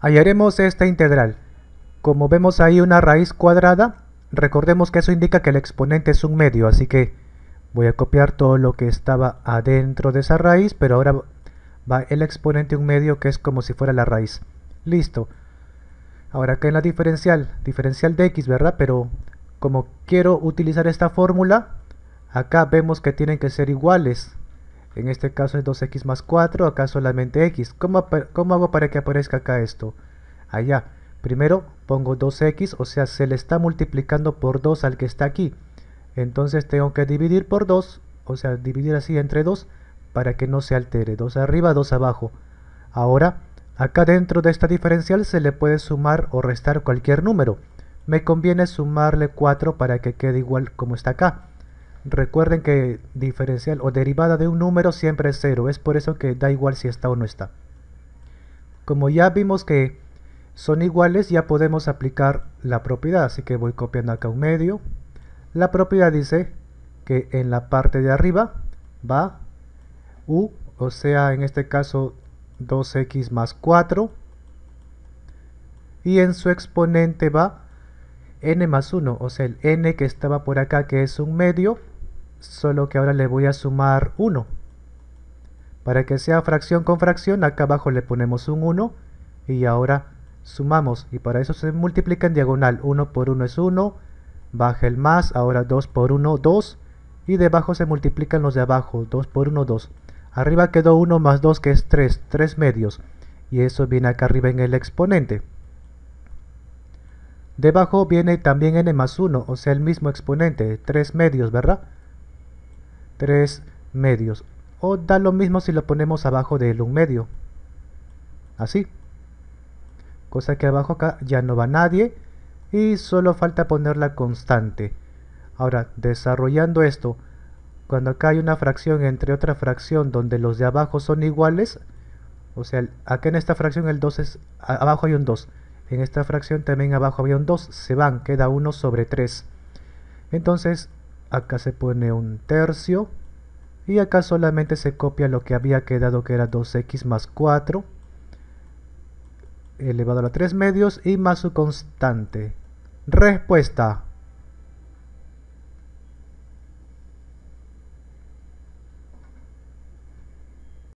Hallaremos esta integral. Como vemos ahí una raíz cuadrada, recordemos que eso indica que el exponente es un medio, así que voy a copiar todo lo que estaba adentro de esa raíz, pero ahora va el exponente un medio que es como si fuera la raíz. Listo. Ahora acá en la diferencial, diferencial de x, ¿verdad? Pero como quiero utilizar esta fórmula, acá vemos que tienen que ser iguales. En este caso es 2x más 4, acá solamente x. ¿Cómo, hago para que aparezca acá esto? Allá. Primero pongo 2x, o sea, se le está multiplicando por 2 al que está aquí. Entonces tengo que dividir por 2, o sea, dividir así entre 2 para que no se altere. 2 arriba, 2 abajo. Ahora, acá dentro de esta diferencial se le puede sumar o restar cualquier número. Me conviene sumarle 4 para que quede igual como está acá. Recuerden que diferencial o derivada de un número siempre es cero. Es por eso que da igual si está o no está. Como ya vimos que son iguales, ya podemos aplicar la propiedad. Así que voy copiando acá un medio. La propiedad dice que en la parte de arriba va u, o sea, en este caso 2x más 4. Y en su exponente va n más 1, o sea, el n que estaba por acá, que es un medio, solo que ahora le voy a sumar 1. Para que sea fracción con fracción, acá abajo le ponemos un 1 y ahora sumamos. Y para eso se multiplica en diagonal. 1 por 1 es 1, baja el más, ahora 2 por 1, 2. Y debajo se multiplican los de abajo, 2 por 1, 2. Arriba quedó 1 más 2 que es 3, 3 medios. Y eso viene acá arriba en el exponente. Debajo viene también n más 1, o sea, el mismo exponente, 3 medios, ¿verdad? 3 medios. O da lo mismo si lo ponemos abajo del 1 medio. Así. Cosa que abajo acá ya no va nadie y solo falta poner la constante. Ahora, desarrollando esto, cuando acá hay una fracción entre otra fracción donde los de abajo son iguales, o sea, acá en esta fracción el 2 es, abajo hay un 2, en esta fracción también abajo había un 2, se van, queda 1 sobre 3. Entonces, acá se pone un tercio. Y acá solamente se copia lo que había quedado que era 2x más 4 elevado a 3 medios y más su constante. Respuesta